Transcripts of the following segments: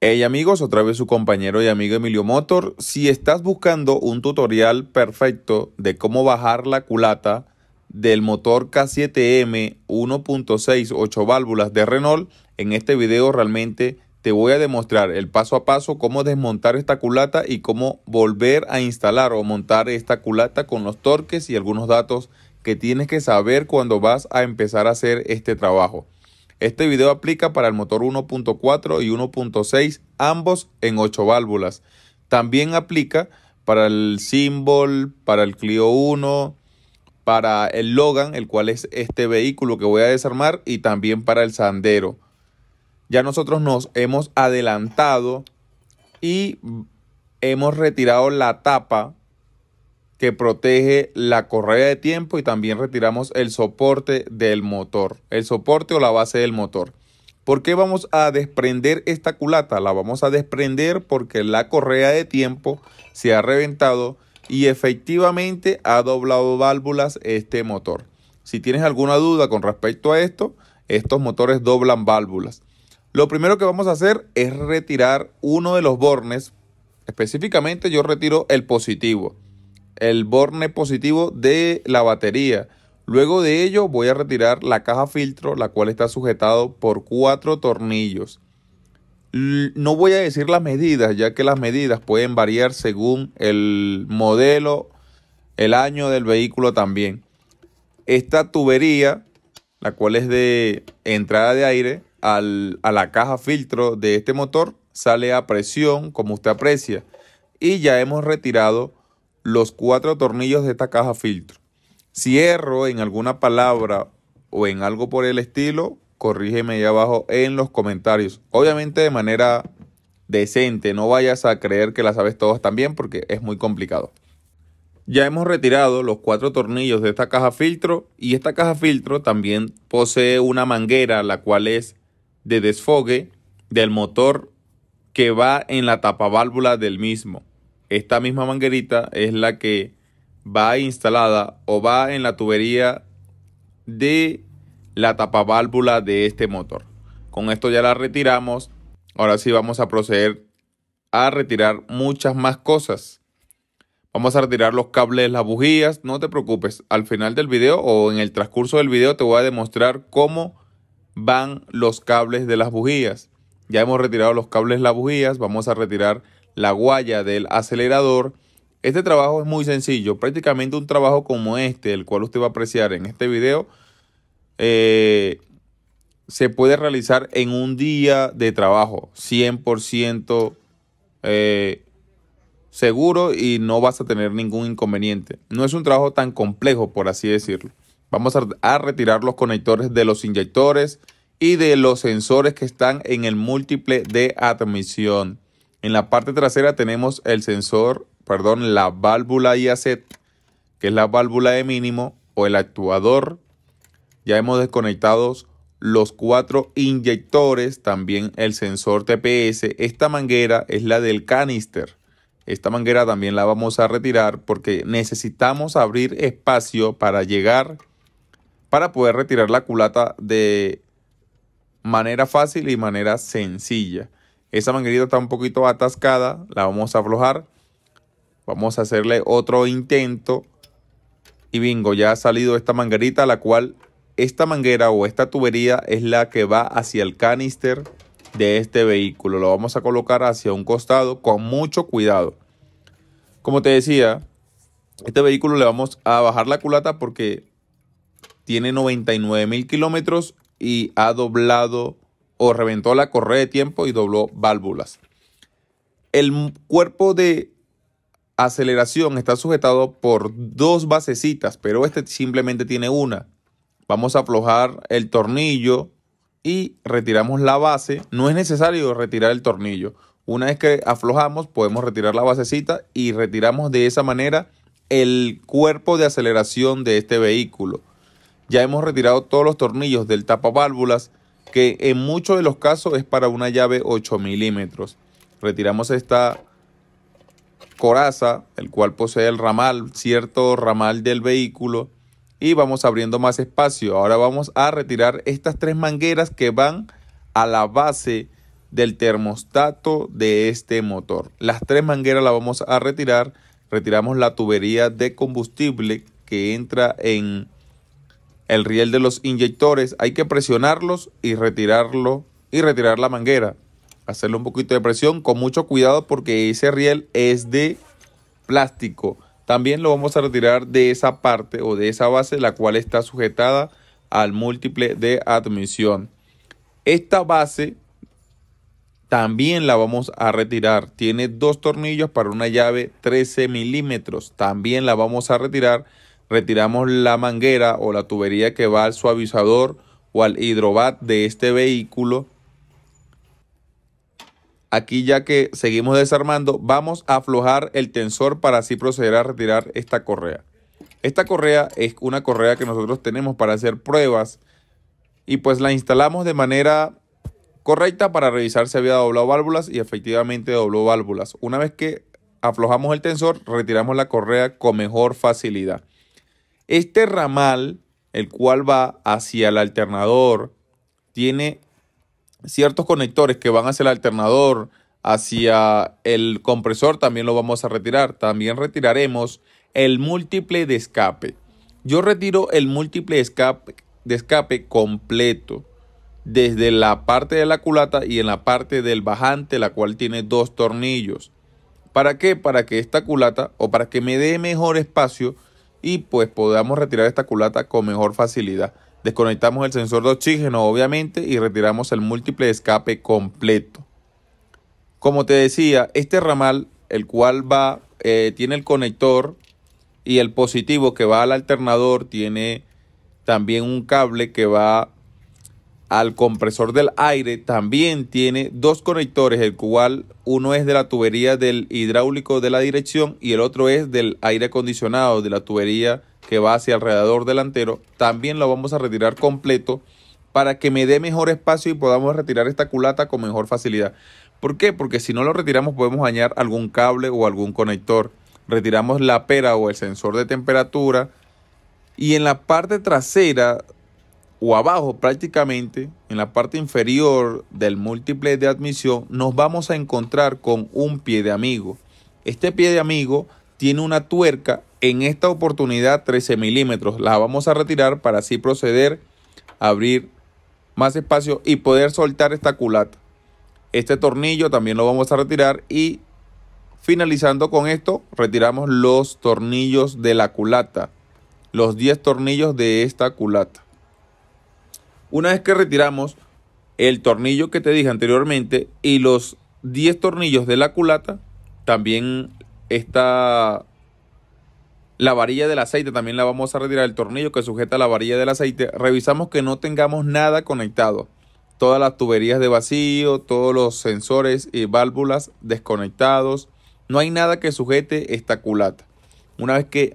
Hey amigos, otra vez su compañero y amigo Emilio Motor. Si estás buscando un tutorial perfecto de cómo bajar la culata del motor K7M 1.6 8 válvulas de Renault, en este video realmente te voy a demostrar el paso a paso cómo desmontar esta culata y cómo volver a instalar o montar esta culata con los torques y algunos datos que tienes que saber cuando vas a empezar a hacer este trabajo. Este video aplica para el motor 1.4 y 1.6, ambos en 8 válvulas. También aplica para el Symbol, para el Clio 1, para el Logan, el cual es este vehículo que voy a desarmar, y también para el Sandero. Ya nosotros nos hemos adelantado y hemos retirado la tapa que protege la correa de tiempo y también retiramos el soporte del motor, el soporte o la base del motor. ¿Por qué vamos a desprender esta culata? La vamos a desprender porque la correa de tiempo se ha reventado y efectivamente ha doblado válvulas este motor. Si tienes alguna duda con respecto a esto, estos motores doblan válvulas. Lo primero que vamos a hacer es retirar uno de los bornes. Específicamente yo retiro el positivo el borne positivo de la batería. Luego de ello voy a retirar la caja filtro, la cual está sujetado por cuatro tornillos. No voy a decir las medidas, ya que las medidas pueden variar según el modelo, el año del vehículo también. Esta tubería, la cual es de entrada de aire a la caja filtro de este motor, sale a presión, como usted aprecia. Y ya hemos retirado los cuatro tornillos de esta caja filtro. Si erro en alguna palabra o en algo por el estilo, corrígeme ahí abajo en los comentarios. Obviamente de manera decente, no vayas a creer que la sabes todas también porque es muy complicado. Ya hemos retirado los cuatro tornillos de esta caja filtro y esta caja filtro también posee una manguera la cual es de desfogue del motor que va en la tapa válvula del mismo esta misma manguerita es la que va instalada o va en la tubería de la tapa válvula de este motor. Con esto ya la retiramos. Ahora sí vamos a proceder a retirar muchas más cosas. Vamos a retirar los cables, las bujías. No te preocupes, al final del video o en el transcurso del video te voy a demostrar cómo van los cables de las bujías. Ya hemos retirado los cables, las bujías. Vamos a retirar la guaya del acelerador. Este trabajo es muy sencillo, prácticamente un trabajo como este, el cual usted va a apreciar en este video, eh, se puede realizar en un día de trabajo, 100% eh, seguro y no vas a tener ningún inconveniente. No es un trabajo tan complejo, por así decirlo. Vamos a retirar los conectores de los inyectores y de los sensores que están en el múltiple de admisión. En la parte trasera tenemos el sensor, perdón, la válvula IAC, que es la válvula de mínimo o el actuador. Ya hemos desconectado los cuatro inyectores, también el sensor TPS. Esta manguera es la del canister. Esta manguera también la vamos a retirar porque necesitamos abrir espacio para llegar, para poder retirar la culata de manera fácil y manera sencilla. Esa manguerita está un poquito atascada, la vamos a aflojar. Vamos a hacerle otro intento. Y bingo, ya ha salido esta manguerita, la cual esta manguera o esta tubería es la que va hacia el canister de este vehículo. Lo vamos a colocar hacia un costado con mucho cuidado. Como te decía, este vehículo le vamos a bajar la culata porque tiene 99 mil kilómetros y ha doblado o reventó la correa de tiempo y dobló válvulas. El cuerpo de aceleración está sujetado por dos basecitas, pero este simplemente tiene una. Vamos a aflojar el tornillo y retiramos la base. No es necesario retirar el tornillo. Una vez que aflojamos, podemos retirar la basecita y retiramos de esa manera el cuerpo de aceleración de este vehículo. Ya hemos retirado todos los tornillos del tapa válvulas que en muchos de los casos es para una llave 8 milímetros. Retiramos esta coraza, el cual posee el ramal, cierto ramal del vehículo, y vamos abriendo más espacio. Ahora vamos a retirar estas tres mangueras que van a la base del termostato de este motor. Las tres mangueras las vamos a retirar. Retiramos la tubería de combustible que entra en el riel de los inyectores hay que presionarlos y retirarlo y retirar la manguera. Hacerle un poquito de presión con mucho cuidado porque ese riel es de plástico. También lo vamos a retirar de esa parte o de esa base la cual está sujetada al múltiple de admisión. Esta base también la vamos a retirar. Tiene dos tornillos para una llave 13 milímetros. También la vamos a retirar retiramos la manguera o la tubería que va al suavizador o al hidrobat de este vehículo. Aquí ya que seguimos desarmando, vamos a aflojar el tensor para así proceder a retirar esta correa. Esta correa es una correa que nosotros tenemos para hacer pruebas y pues la instalamos de manera correcta para revisar si había doblado válvulas y efectivamente dobló válvulas. Una vez que aflojamos el tensor, retiramos la correa con mejor facilidad. Este ramal, el cual va hacia el alternador, tiene ciertos conectores que van hacia el alternador, hacia el compresor, también lo vamos a retirar. También retiraremos el múltiple de escape. Yo retiro el múltiple de escape completo desde la parte de la culata y en la parte del bajante, la cual tiene dos tornillos. ¿Para qué? Para que esta culata o para que me dé mejor espacio y pues podamos retirar esta culata con mejor facilidad. Desconectamos el sensor de oxígeno obviamente y retiramos el múltiple escape completo. Como te decía, este ramal, el cual va, eh, tiene el conector y el positivo que va al alternador, tiene también un cable que va al compresor del aire también tiene dos conectores, el cual uno es de la tubería del hidráulico de la dirección y el otro es del aire acondicionado de la tubería que va hacia alrededor delantero. También lo vamos a retirar completo para que me dé mejor espacio y podamos retirar esta culata con mejor facilidad. ¿Por qué? Porque si no lo retiramos podemos dañar algún cable o algún conector. Retiramos la pera o el sensor de temperatura. Y en la parte trasera o abajo prácticamente, en la parte inferior del múltiple de admisión, nos vamos a encontrar con un pie de amigo. Este pie de amigo tiene una tuerca, en esta oportunidad 13 milímetros. La vamos a retirar para así proceder a abrir más espacio y poder soltar esta culata. Este tornillo también lo vamos a retirar y finalizando con esto, retiramos los tornillos de la culata. Los 10 tornillos de esta culata. Una vez que retiramos el tornillo que te dije anteriormente y los 10 tornillos de la culata, también está la varilla del aceite, también la vamos a retirar, el tornillo que sujeta la varilla del aceite. Revisamos que no tengamos nada conectado. Todas las tuberías de vacío, todos los sensores y válvulas desconectados. No hay nada que sujete esta culata. Una vez que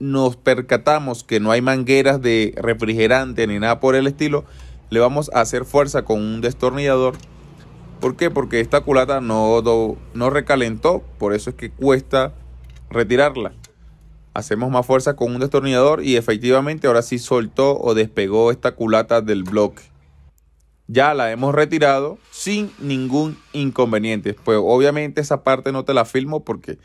nos percatamos que no hay mangueras de refrigerante ni nada por el estilo, le vamos a hacer fuerza con un destornillador. ¿Por qué? Porque esta culata no, no recalentó, por eso es que cuesta retirarla. Hacemos más fuerza con un destornillador y efectivamente ahora sí soltó o despegó esta culata del bloque. Ya la hemos retirado sin ningún inconveniente. Pues obviamente esa parte no te la filmo porque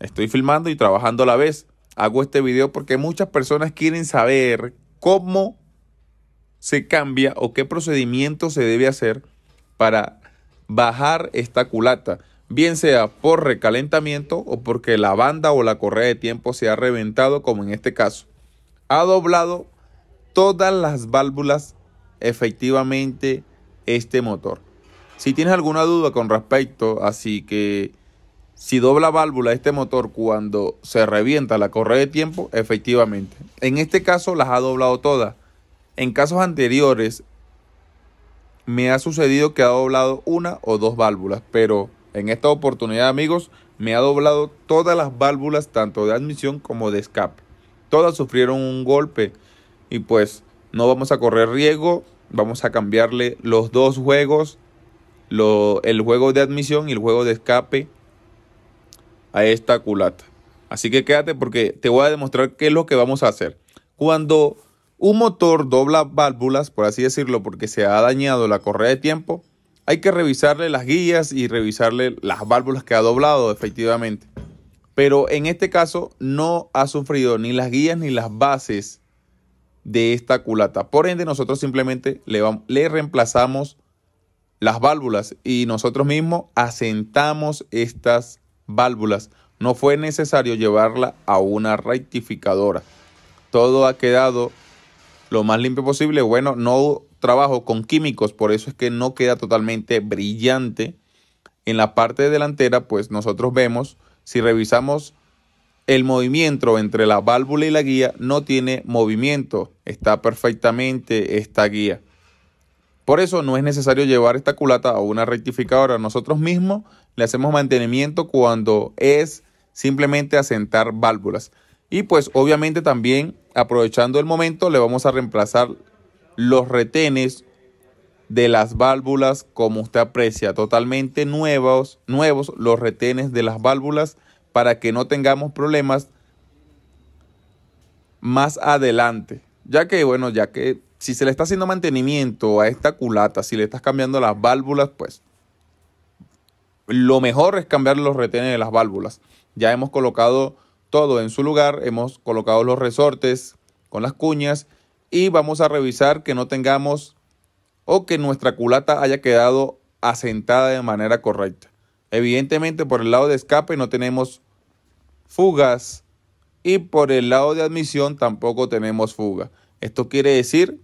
estoy filmando y trabajando a la vez hago este video porque muchas personas quieren saber cómo se cambia o qué procedimiento se debe hacer para bajar esta culata, bien sea por recalentamiento o porque la banda o la correa de tiempo se ha reventado, como en este caso. Ha doblado todas las válvulas efectivamente este motor. Si tienes alguna duda con respecto, así que si dobla válvula este motor cuando se revienta la correa de tiempo, efectivamente. En este caso las ha doblado todas. En casos anteriores me ha sucedido que ha doblado una o dos válvulas, pero en esta oportunidad, amigos, me ha doblado todas las válvulas, tanto de admisión como de escape. Todas sufrieron un golpe y pues no vamos a correr riesgo, vamos a cambiarle los dos juegos, el juego de admisión y el juego de escape a esta culata. Así que quédate porque te voy a demostrar qué es lo que vamos a hacer. Cuando un motor dobla válvulas, por así decirlo, porque se ha dañado la correa de tiempo, hay que revisarle las guías y revisarle las válvulas que ha doblado efectivamente. Pero en este caso no ha sufrido ni las guías ni las bases de esta culata. Por ende, nosotros simplemente le, le reemplazamos las válvulas y nosotros mismos asentamos estas válvulas, no fue necesario llevarla a una rectificadora. Todo ha quedado lo más limpio posible. Bueno, no trabajo con químicos, por eso es que no queda totalmente brillante. En la parte delantera, pues nosotros vemos, si revisamos el movimiento entre la válvula y la guía, no tiene movimiento, está perfectamente esta guía. Por eso no es necesario llevar esta culata a una rectificadora. Nosotros mismos le hacemos mantenimiento cuando es simplemente asentar válvulas. Y pues obviamente también aprovechando el momento le vamos a reemplazar los retenes de las válvulas como usted aprecia, totalmente nuevos, nuevos los retenes de las válvulas para que no tengamos problemas más adelante. Ya que bueno, ya que si se le está haciendo mantenimiento a esta culata, si le estás cambiando las válvulas, pues lo mejor es cambiar los retenes de las válvulas. Ya hemos colocado todo en su lugar, hemos colocado los resortes con las cuñas y vamos a revisar que no tengamos o que nuestra culata haya quedado asentada de manera correcta. Evidentemente por el lado de escape no tenemos fugas y por el lado de admisión tampoco tenemos fuga. Esto quiere decir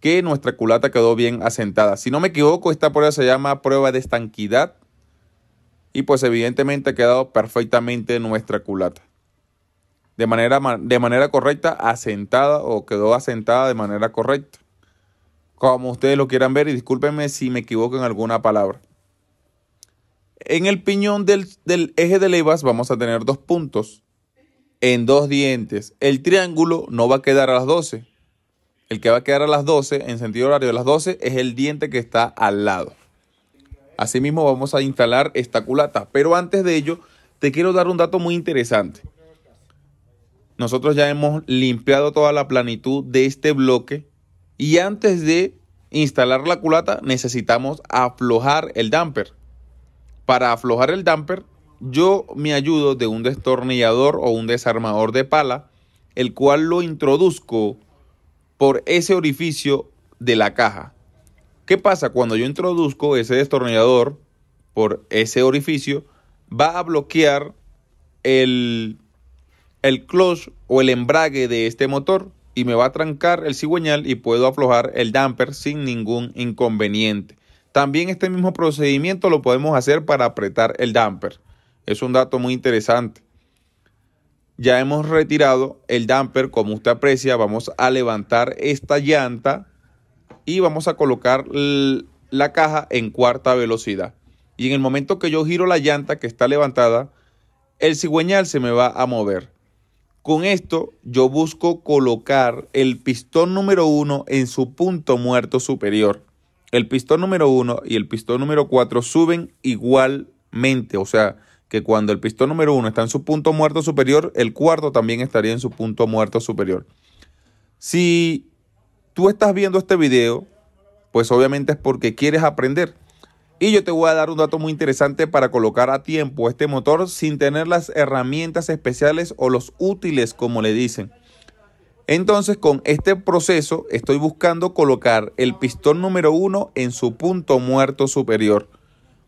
que nuestra culata quedó bien asentada. Si no me equivoco, esta prueba se llama prueba de estanquidad y pues evidentemente ha quedado perfectamente nuestra culata. De manera, de manera correcta, asentada o quedó asentada de manera correcta. Como ustedes lo quieran ver y discúlpenme si me equivoco en alguna palabra. En el piñón del, eje de levas vamos a tener dos puntos en dos dientes. El triángulo no va a quedar a las 12. El que va a quedar a las 12 en sentido horario de las 12 es el diente que está al lado. Asimismo, vamos a instalar esta culata. Pero antes de ello, te quiero dar un dato muy interesante. Nosotros ya hemos limpiado toda la planitud de este bloque y antes de instalar la culata necesitamos aflojar el damper. Para aflojar el damper yo me ayudo de un destornillador o un desarmador de pala, el cual lo introduzco por ese orificio de la caja. ¿Qué pasa? Cuando yo introduzco ese destornillador por ese orificio, va a bloquear el, el clutch o el embrague de este motor y me va a trancar el cigüeñal y puedo aflojar el damper sin ningún inconveniente. También este mismo procedimiento lo podemos hacer para apretar el damper. Es un dato muy interesante. Ya hemos retirado el damper, como usted aprecia, vamos a levantar esta llanta y vamos a colocar la caja en cuarta velocidad. Y en el momento que yo giro la llanta que está levantada, el cigüeñal se me va a mover. Con esto yo busco colocar el pistón número 1 en su punto muerto superior. El pistón número 1 y el pistón número 4 suben igualmente, o sea, que cuando el pistón número 1 está en su punto muerto superior, el cuarto también estaría en su punto muerto superior. Si tú estás viendo este video, pues obviamente es porque quieres aprender. Y yo te voy a dar un dato muy interesante para colocar a tiempo este motor sin tener las herramientas especiales o los útiles, como le dicen. Entonces, con este proceso, estoy buscando colocar el pistón número 1 en su punto muerto superior.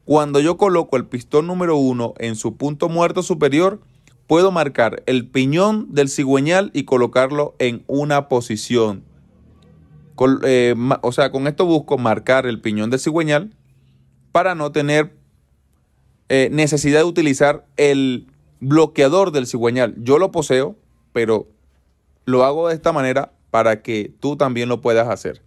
Cuando yo coloco el pistón número 1 en su punto muerto superior, puedo marcar el piñón del cigüeñal y colocarlo en una posición eh, o sea, con esto busco marcar el piñón del cigüeñal para no tener eh, necesidad de utilizar el bloqueador del cigüeñal. Yo lo poseo, pero lo hago de esta manera para que tú también lo puedas hacer.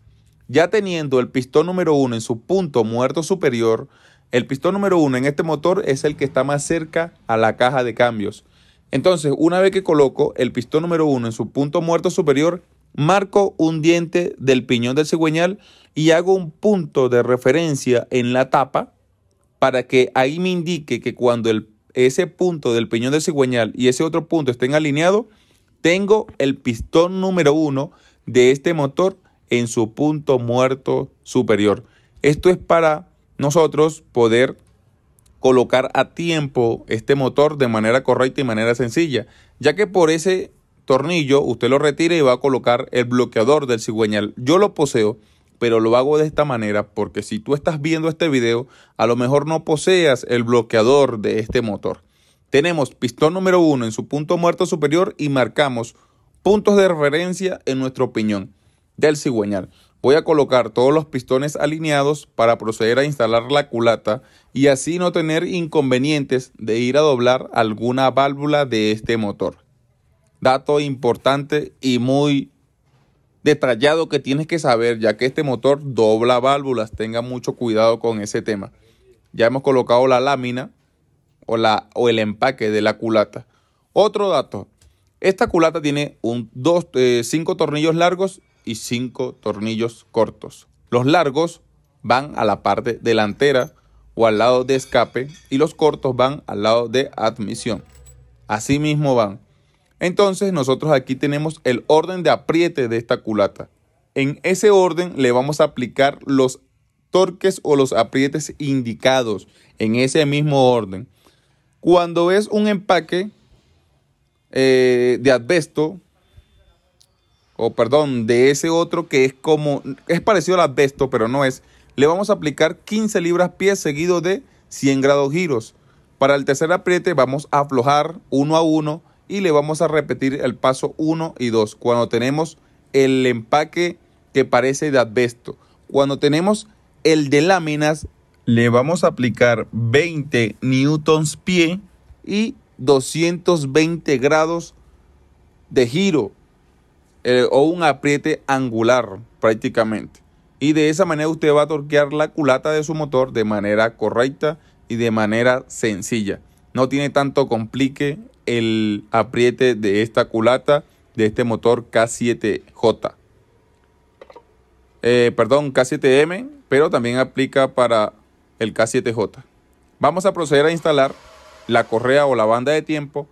Ya teniendo el pistón número 1 en su punto muerto superior, el pistón número 1 en este motor es el que está más cerca a la caja de cambios. Entonces, una vez que coloco el pistón número 1 en su punto muerto superior, marco un diente del piñón del cigüeñal y hago un punto de referencia en la tapa para que ahí me indique que cuando ese punto del piñón del cigüeñal y ese otro punto estén alineados, tengo el pistón número uno de este motor en su punto muerto superior. Esto es para nosotros poder colocar a tiempo este motor de manera correcta y manera sencilla, ya que por ese tornillo, usted lo retira y va a colocar el bloqueador del cigüeñal. Yo lo poseo, pero lo hago de esta manera porque si tú estás viendo este video, a lo mejor no poseas el bloqueador de este motor. Tenemos pistón número 1 en su punto muerto superior y marcamos puntos de referencia en nuestro piñón del cigüeñal. Voy a colocar todos los pistones alineados para proceder a instalar la culata y así no tener inconvenientes de ir a doblar alguna válvula de este motor dato importante y muy detallado que tienes que saber, ya que este motor dobla válvulas. Tenga mucho cuidado con ese tema. Ya hemos colocado la lámina o, la, o el empaque de la culata. Otro dato. Esta culata tiene 5 eh, tornillos largos y cinco tornillos cortos. Los largos van a la parte delantera o al lado de escape y los cortos van al lado de admisión. Así mismo van. Entonces nosotros aquí tenemos el orden de apriete de esta culata. En ese orden le vamos a aplicar los torques o los aprietes indicados en ese mismo orden. Cuando es un empaque eh, de asbesto, o perdón, de ese otro que es como, es parecido al asbesto, pero no es, le vamos a aplicar 15 libras pies seguido de 100 grados giros. Para el tercer apriete vamos a aflojar uno a uno y le vamos a repetir el paso 1 y 2 cuando tenemos el empaque que parece de asbesto. Cuando tenemos el de láminas, le vamos a aplicar 20 newtons pie y 220 grados de giro eh, o un apriete angular prácticamente. Y de esa manera usted va a torquear la culata de su motor de manera correcta y de manera sencilla. No tiene tanto complique el apriete de esta culata de este motor K7J. Eh, perdón, K7M, pero también aplica para el K7J. Vamos a proceder a instalar la correa o la banda de tiempo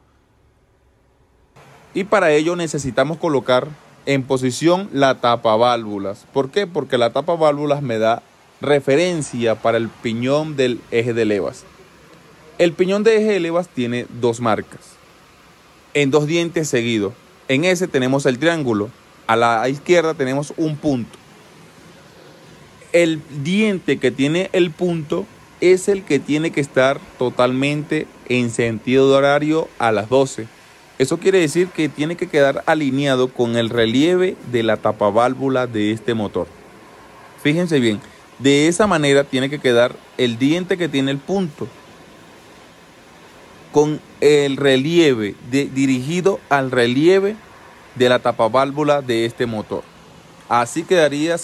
y para ello necesitamos colocar en posición la tapa válvulas. ¿Por qué? Porque la tapa válvulas me da referencia para el piñón del eje de levas. El piñón de eje de levas tiene dos marcas en dos dientes seguidos. En ese tenemos el triángulo. A la izquierda tenemos un punto. El diente que tiene el punto es el que tiene que estar totalmente en sentido de horario a las 12. Eso quiere decir que tiene que quedar alineado con el relieve de la válvula de este motor. Fíjense bien, de esa manera tiene que quedar el diente que tiene el punto con el relieve dirigido al relieve de la tapa válvula de este motor. Así quedaría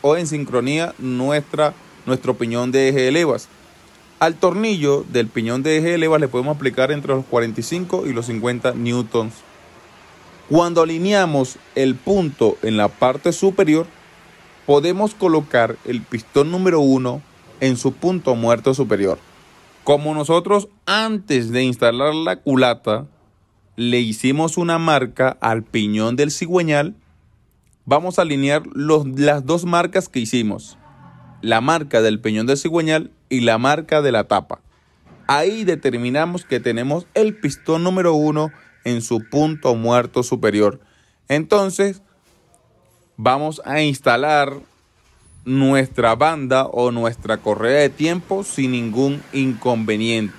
o en sincronía nuestra, nuestro piñón de eje levas. Al tornillo del piñón de eje levas le podemos aplicar entre los 45 y los 50 newtons. Cuando alineamos el punto en la parte superior, podemos colocar el pistón número 1 en su punto muerto superior. Como nosotros antes de instalar la culata le hicimos una marca al piñón del cigüeñal, vamos a alinear las dos marcas que hicimos. La marca del piñón del cigüeñal y la marca de la tapa. Ahí determinamos que tenemos el pistón número uno en su punto muerto superior. Entonces, vamos a instalar nuestra banda o nuestra correa de tiempo sin ningún inconveniente.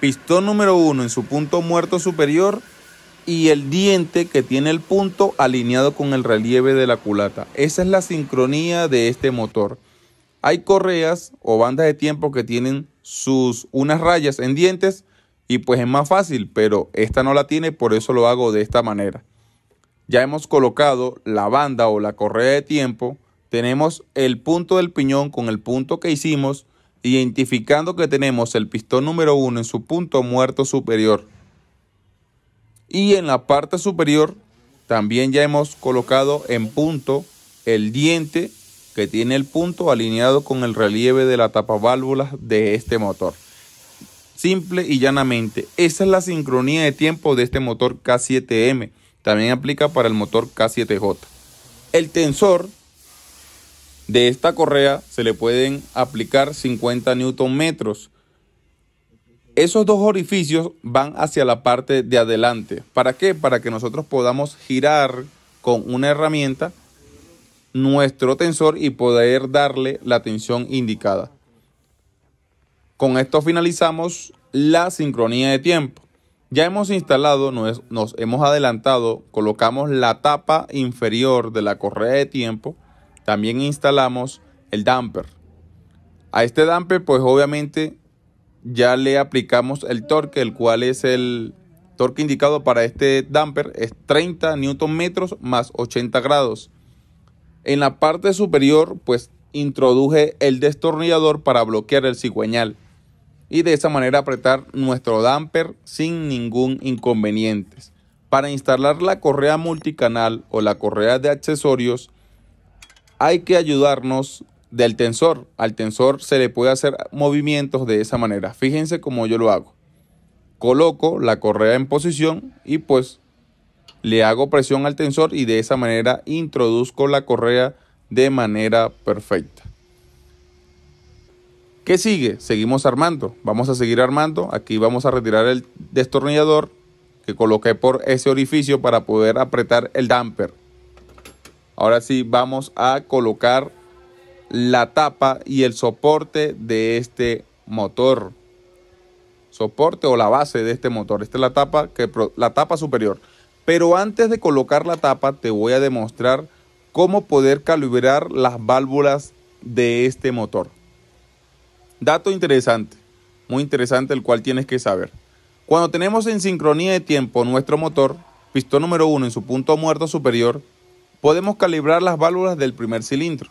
Pistón número 1 en su punto muerto superior y el diente que tiene el punto alineado con el relieve de la culata. Esa es la sincronía de este motor. Hay correas o bandas de tiempo que tienen sus unas rayas en dientes y pues es más fácil, pero esta no la tiene, por eso lo hago de esta manera. Ya hemos colocado la banda o la correa de tiempo tenemos el punto del piñón con el punto que hicimos, identificando que tenemos el pistón número 1 en su punto muerto superior. Y en la parte superior también ya hemos colocado en punto el diente que tiene el punto alineado con el relieve de la tapa válvula de este motor. Simple y llanamente, esa es la sincronía de tiempo de este motor K7M. También aplica para el motor K7J. El tensor de esta correa se le pueden aplicar 50 newton metros. Esos dos orificios van hacia la parte de adelante. ¿Para qué? Para que nosotros podamos girar con una herramienta nuestro tensor y poder darle la tensión indicada. Con esto finalizamos la sincronía de tiempo. Ya hemos instalado, nos, nos hemos adelantado, colocamos la tapa inferior de la correa de tiempo también instalamos el damper. A este damper pues obviamente ya le aplicamos el torque, el cual es el torque indicado para este damper, es 30 Nm más 80 grados. En la parte superior pues introduje el destornillador para bloquear el cigüeñal y de esa manera apretar nuestro damper sin ningún inconveniente. Para instalar la correa multicanal o la correa de accesorios, hay que ayudarnos del tensor. Al tensor se le puede hacer movimientos de esa manera. Fíjense cómo yo lo hago. Coloco la correa en posición y pues le hago presión al tensor y de esa manera introduzco la correa de manera perfecta. ¿Qué sigue? Seguimos armando. Vamos a seguir armando. Aquí vamos a retirar el destornillador que coloqué por ese orificio para poder apretar el damper. Ahora sí, vamos a colocar la tapa y el soporte de este motor. Soporte o la base de este motor. Esta es la tapa, que, la tapa superior. Pero antes de colocar la tapa, te voy a demostrar cómo poder calibrar las válvulas de este motor. Dato interesante, muy interesante el cual tienes que saber. Cuando tenemos en sincronía de tiempo nuestro motor, pistón número 1 en su punto muerto superior, podemos calibrar las válvulas del primer cilindro.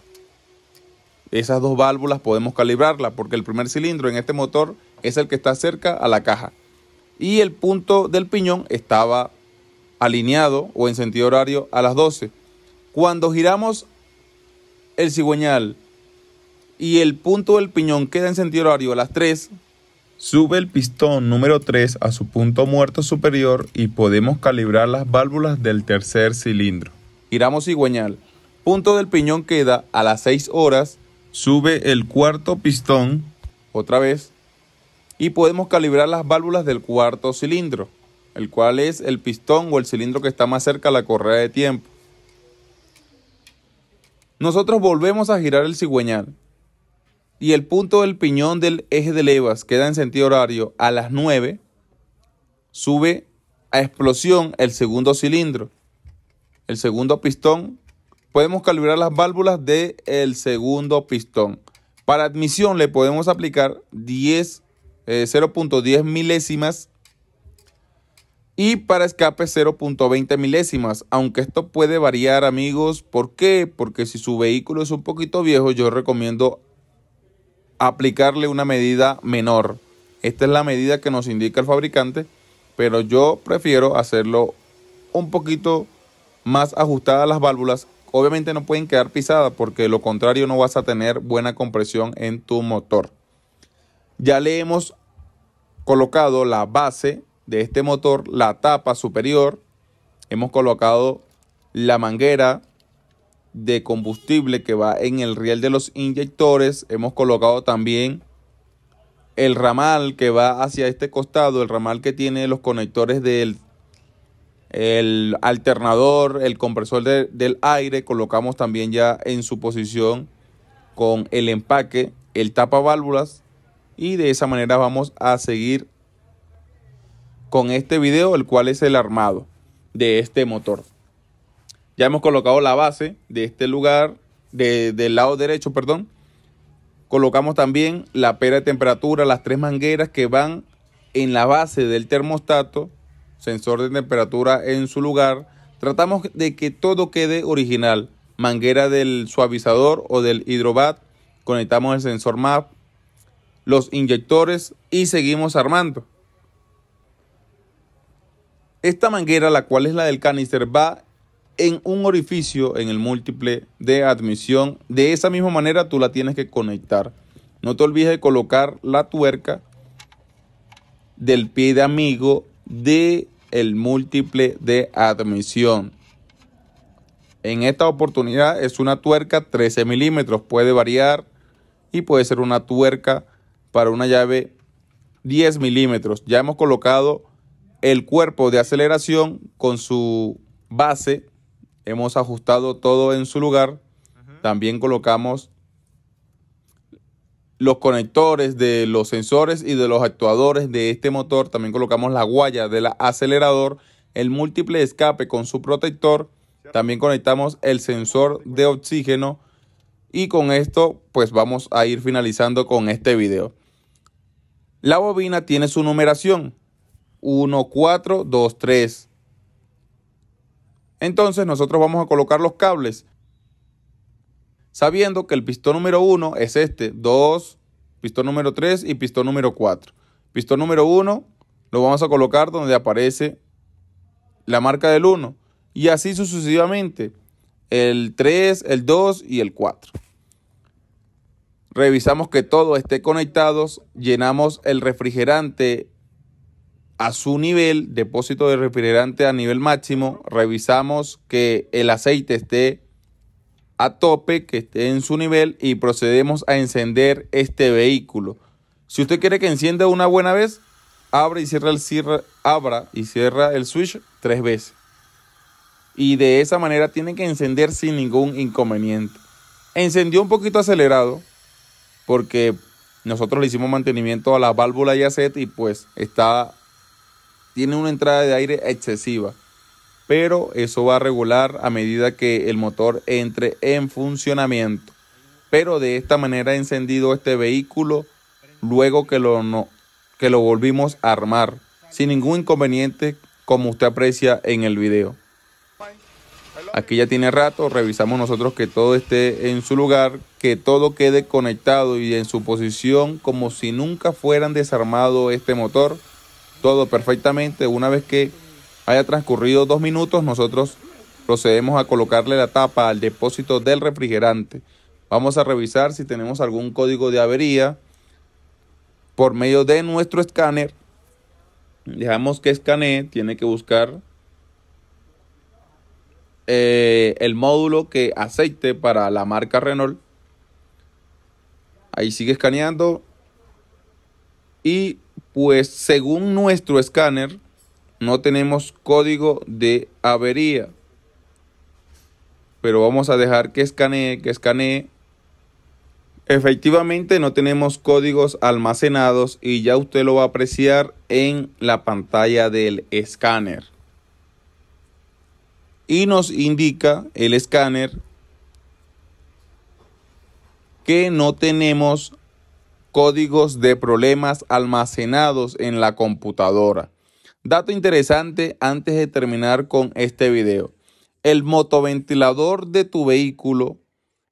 Esas dos válvulas podemos calibrarlas porque el primer cilindro en este motor es el que está cerca a la caja. Y el punto del piñón estaba alineado o en sentido horario a las 12. Cuando giramos el cigüeñal y el punto del piñón queda en sentido horario a las 3, Sube el pistón número 3 a su punto muerto superior y podemos calibrar las válvulas del tercer cilindro. Giramos Cigüeñal. Punto del piñón queda a las 6 horas. Sube el cuarto pistón. Otra vez. Y podemos calibrar las válvulas del cuarto cilindro. El cual es el pistón o el cilindro que está más cerca a la correa de tiempo. Nosotros volvemos a girar el cigüeñal. Y el punto del piñón del eje de levas queda en sentido horario a las 9. Sube a explosión el segundo cilindro el segundo pistón, podemos calibrar las válvulas del el segundo pistón. Para admisión le podemos aplicar 10, 0.10 eh, milésimas y para escape 0.20 milésimas, aunque esto puede variar amigos, ¿por qué? Porque si su vehículo es un poquito viejo yo recomiendo aplicarle una medida menor. Esta es la medida que nos indica el fabricante, pero yo prefiero hacerlo un poquito más ajustadas las válvulas, obviamente no pueden quedar pisadas porque lo contrario no vas a tener buena compresión en tu motor. Ya le hemos colocado la base de este motor, la tapa superior, hemos colocado la manguera de combustible que va en el riel de los inyectores, hemos colocado también el ramal que va hacia este costado, el ramal que tiene los conectores del el alternador, el compresor del aire, colocamos también ya en su posición con el empaque, el tapa válvulas y de esa manera vamos a seguir con este video, el cual es el armado de este motor. Ya hemos colocado la base de este lugar, de, del lado derecho, perdón. Colocamos también la pera de temperatura, las tres mangueras que van en la base del termostato sensor de temperatura en su lugar, tratamos de que todo quede original. Manguera del suavizador o del hidrobat, conectamos el sensor MAP, los inyectores y seguimos armando. Esta manguera, la cual es la del canister, va en un orificio en el múltiple de admisión. De esa misma manera tú la tienes que conectar. No te olvides de colocar la tuerca del pie de amigo de el múltiple de admisión. En esta oportunidad es una tuerca 13 milímetros, puede variar y puede ser una tuerca para una llave 10 milímetros. Ya hemos colocado el cuerpo de aceleración con su base, hemos ajustado todo en su lugar. También colocamos los conectores de los sensores y de los actuadores de este motor. También colocamos la guaya del acelerador, el múltiple escape con su protector. También conectamos el sensor de oxígeno. Y con esto pues vamos a ir finalizando con este video. La bobina tiene su numeración. 1 4 2 3 Entonces nosotros vamos a colocar los cables sabiendo que el pistón número 1 es este, 2, pistón número 3 y pistón número 4. Pistón número 1 lo vamos a colocar donde aparece la marca del 1 y así sucesivamente el 3, el 2 y el 4. Revisamos que todo esté conectado, llenamos el refrigerante a su nivel, depósito de refrigerante a nivel máximo, revisamos que el aceite esté a tope, que esté en su nivel y procedemos a encender este vehículo. Si usted quiere que encienda una buena vez, abra y cierra el abra y cierra el switch tres veces. Y de esa manera tiene que encender sin ningún inconveniente. Encendió un poquito acelerado porque nosotros le hicimos mantenimiento a la válvula y y pues está tiene una entrada de aire excesiva pero eso va a regular a medida que el motor entre en funcionamiento. Pero de esta manera encendido este vehículo luego que lo, que lo volvimos a armar, sin ningún inconveniente como usted aprecia en el video. Aquí ya tiene rato, revisamos nosotros que todo esté en su lugar, que todo quede conectado y en su posición como si nunca fueran desarmado este motor. Todo perfectamente, una vez que haya transcurrido dos minutos, nosotros procedemos a colocarle la tapa al depósito del refrigerante. Vamos a revisar si tenemos algún código de avería por medio de nuestro escáner. Dejamos que escanee, tiene que buscar eh, el módulo que aceite para la marca Renault. Ahí sigue escaneando. Y pues según nuestro escáner, no tenemos código de avería. Pero vamos a dejar que escanee, que escanee. Efectivamente no tenemos códigos almacenados y ya usted lo va a apreciar en la pantalla del escáner. Y nos indica el escáner que no tenemos códigos de problemas almacenados en la computadora. Dato interesante antes de terminar con este video. El motoventilador de tu vehículo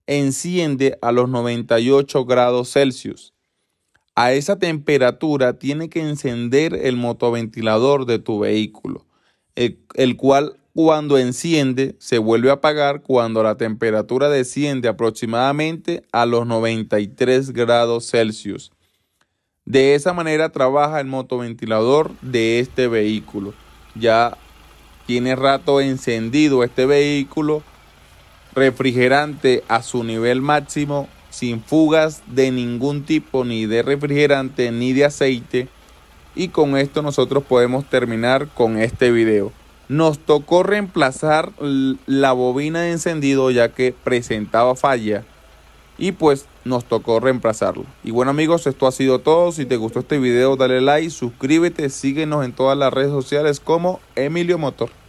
enciende a los 98 grados Celsius. A esa temperatura tiene que encender el motoventilador de tu vehículo, el, cual cuando enciende se vuelve a apagar cuando la temperatura desciende aproximadamente a los 93 grados Celsius. De esa manera trabaja el motoventilador de este vehículo. Ya tiene rato encendido este vehículo, refrigerante a su nivel máximo, sin fugas de ningún tipo, ni de refrigerante, ni de aceite. Y con esto nosotros podemos terminar con este video. Nos tocó reemplazar la bobina de encendido ya que presentaba falla. Y pues nos tocó reemplazarlo. Y bueno amigos, esto ha sido todo. Si te gustó este video, dale like, suscríbete, síguenos en todas las redes sociales como Emilio Motor.